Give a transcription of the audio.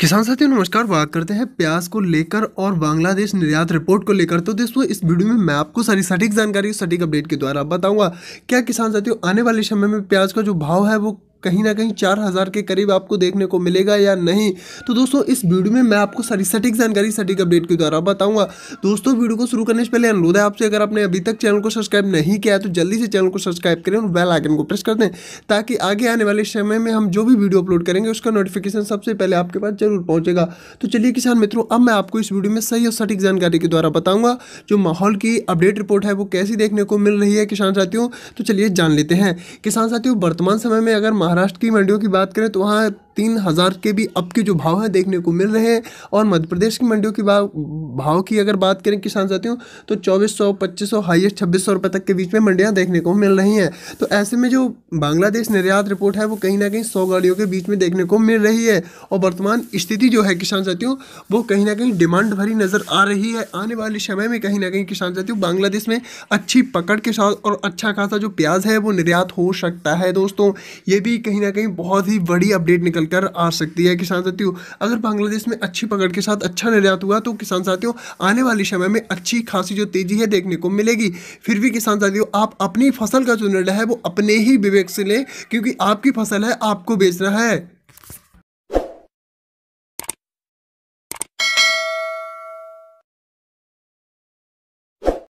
किसान साथियों नमस्कार बात करते हैं प्याज को लेकर और बांग्लादेश निर्यात रिपोर्ट को लेकर तो दोस्तों इस वीडियो में मैं आपको सारी सटीक जानकारी सटीक अपडेट के द्वारा बताऊंगा क्या किसान साथियों आने वाले समय में प्याज का जो भाव है वो कहीं ना कहीं चार हज़ार के करीब आपको देखने को मिलेगा या नहीं तो दोस्तों इस वीडियो में मैं आपको सारी सटीक जानकारी सटीक अपडेट के द्वारा बताऊंगा दोस्तों वीडियो को शुरू करने से पहले अनुरोध है आपसे अगर आपने अभी तक चैनल को सब्सक्राइब नहीं किया है तो जल्दी से चैनल को सब्सक्राइब करें और बेल आइकन को प्रेस कर दें ताकि आगे आने वाले समय में हम जो भी वीडियो अपलोड करेंगे उसका नोटिफिकेशन सबसे पहले आपके पास जरूर पहुँचेगा तो चलिए किसान मित्रों अब मैं आपको इस वीडियो में सही और सटीक जानकारी के द्वारा बताऊँगा जो माहौल की अपडेट रिपोर्ट है वो कैसी देखने को मिल रही है किसान साथियों तो चलिए जान लेते हैं किसान साथियों वर्तमान समय में अगर महाराष्ट्र की मंडियों की बात करें तो वहाँ तीन हज़ार के भी अब के जो भाव हैं देखने को मिल रहे हैं और मध्य प्रदेश की मंडियों की भाव भाव की अगर बात करें किसान साथियों तो चौबीस सौ पच्चीस सौ हाइएस्ट छब्बीस सौ रुपये तक के बीच में मंडियाँ देखने को मिल रही हैं तो ऐसे में जो बांग्लादेश निर्यात रिपोर्ट है वो कहीं ना कहीं सौ गाड़ियों के बीच में देखने को मिल रही है और वर्तमान स्थिति जो है किसान साथियों वो कहीं ना कहीं डिमांड भरी नज़र आ रही है आने वाले समय में कहीं ना कहीं किसान साथियों बांग्लादेश में अच्छी पकड़ के साथ और अच्छा खासा जो प्याज है वो निर्यात हो सकता है दोस्तों ये भी भी कहीं ना कहीं बहुत ही बड़ी अपडेट निकल कर आ सकती है किसान साथियों अगर बांग्लादेश में अच्छी पकड़ के साथ अच्छा निर्यात हुआ तो किसान साथियों आने वाले समय में अच्छी खासी जो तेजी है देखने को मिलेगी फिर भी किसान साथियों आप अपनी फसल का जो निर्णय है वो अपने ही विवेक से लें क्योंकि आपकी फसल है आपको बेचना है